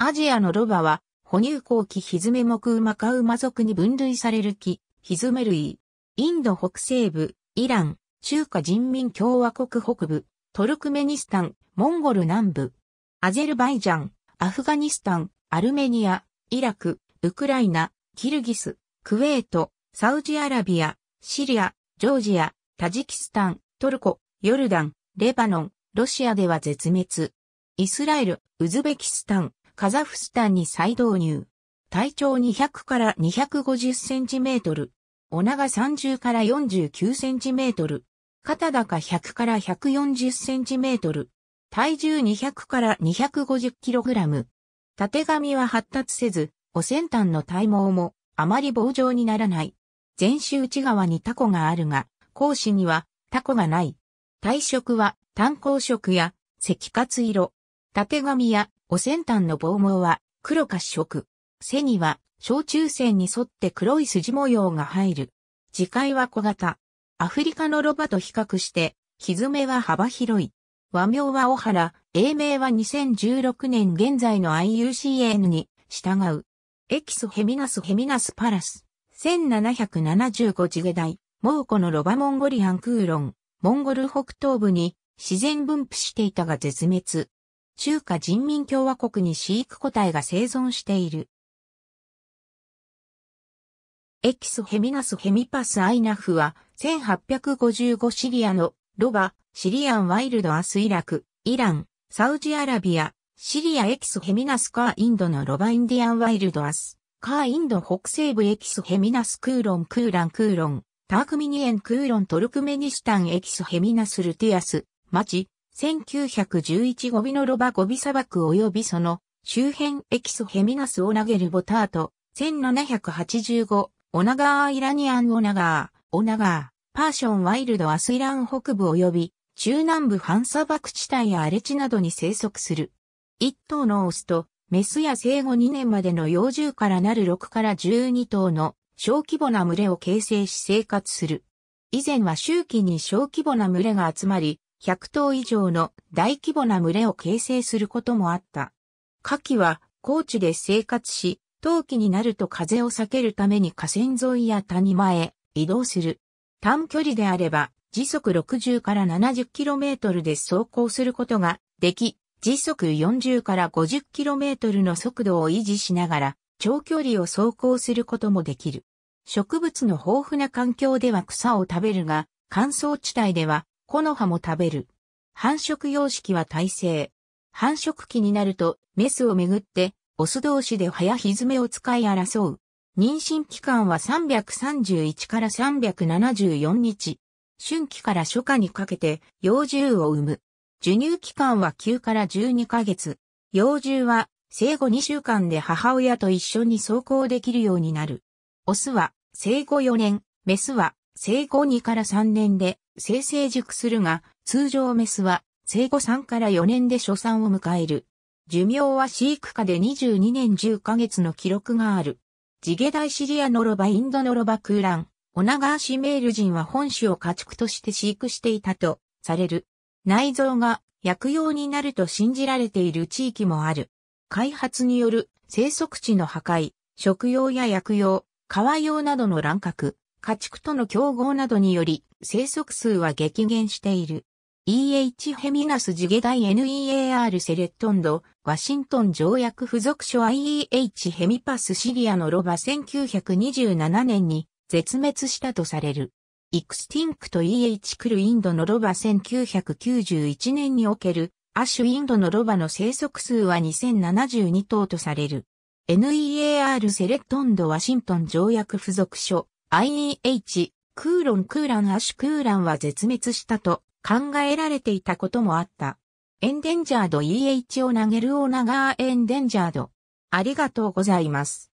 アジアのロバは、哺乳後期ヒズメ目ウマカウマ族に分類される木、ヒズメ類。インド北西部、イラン、中華人民共和国北部、トルクメニスタン、モンゴル南部、アゼルバイジャン、アフガニスタン、アルメニア、イラク、ウクライナ、キルギス、クウェート、サウジアラビア、シリア、ジョージア、タジキスタン、トルコ、ヨルダン、レバノン、ロシアでは絶滅。イスラエル、ウズベキスタン、カザフスタンに再導入。体長200から250センチメートル。お長30から49センチメートル。肩高100から140センチメートル。体重200から250キログラム。縦髪は発達せず、お先端の体毛もあまり棒状にならない。全周内側にタコがあるが、講師にはタコがない。体色は単光色や赤褐色。縦髪やお先端の棒毛は黒褐色。背には小中線に沿って黒い筋模様が入る。磁界は小型。アフリカのロバと比較して、ひめは幅広い。和名は小原、英名は2016年現在の IUCN に従う。エキスヘミナスヘミナスパラス。1775次ゲダイ、蒙のロバモンゴリアン空論、モンゴル北東部に自然分布していたが絶滅。中華人民共和国に飼育個体が生存している。エキスヘミナスヘミパスアイナフは、1855シリアのロバ、シリアンワイルドアスイラク、イラン、サウジアラビア、シリアエキスヘミナスカーインドのロバインディアンワイルドアス、カーインド北西部エキスヘミナスクーロンクーランクーロン、タークミニエンクーロントルクメニスタンエキスヘミナスルティアス、マチ、1911ゴビのロバゴビ砂漠及びその周辺エキスヘミナスオナゲルボタート、1785オナガーイラニアンオナガー、オナガー、パーションワイルドアスイラン北部及び中南部半砂漠地帯や荒れ地などに生息する。一頭のオスと、メスや生後2年までの幼獣からなる6から12頭の小規模な群れを形成し生活する。以前は周期に小規模な群れが集まり、100頭以上の大規模な群れを形成することもあった。夏季は高地で生活し、冬季になると風を避けるために河川沿いや谷間へ移動する。短距離であれば時速60から 70km で走行することができ、時速40から 50km の速度を維持しながら長距離を走行することもできる。植物の豊富な環境では草を食べるが、乾燥地帯では木の葉も食べる。繁殖様式は耐性。繁殖期になると、メスをめぐって、オス同士で早ひずめを使い争う。妊娠期間は331から374日。春季から初夏にかけて幼獣を産む。授乳期間は9から12ヶ月。幼獣は生後2週間で母親と一緒に走行できるようになる。オスは生後4年、メスは生後2から3年で生成熟するが、通常メスは生後3から4年で初産を迎える。寿命は飼育下で22年10ヶ月の記録がある。ジゲダイシリアノロバインドノロバラン、オナガーシメール人は本種を家畜として飼育していたとされる。内臓が薬用になると信じられている地域もある。開発による生息地の破壊、食用や薬用、川用などの乱獲、家畜との競合などにより生息数は激減している。E.H. ヘミナスジゲダイ NEAR セレットンド、ワシントン条約付属書 IEH ヘミパスシリアのロバ1927年に絶滅したとされる。イクスティンクと EH クルインドのロバ1991年におけるアッシュインドのロバの生息数は2072頭とされる。NEAR セレットンドワシントン条約付属書 IEH、クーロンクーランアシュクーランは絶滅したと考えられていたこともあった。エンデンジャード EH を投げるオーナガーエンデンジャード。ありがとうございます。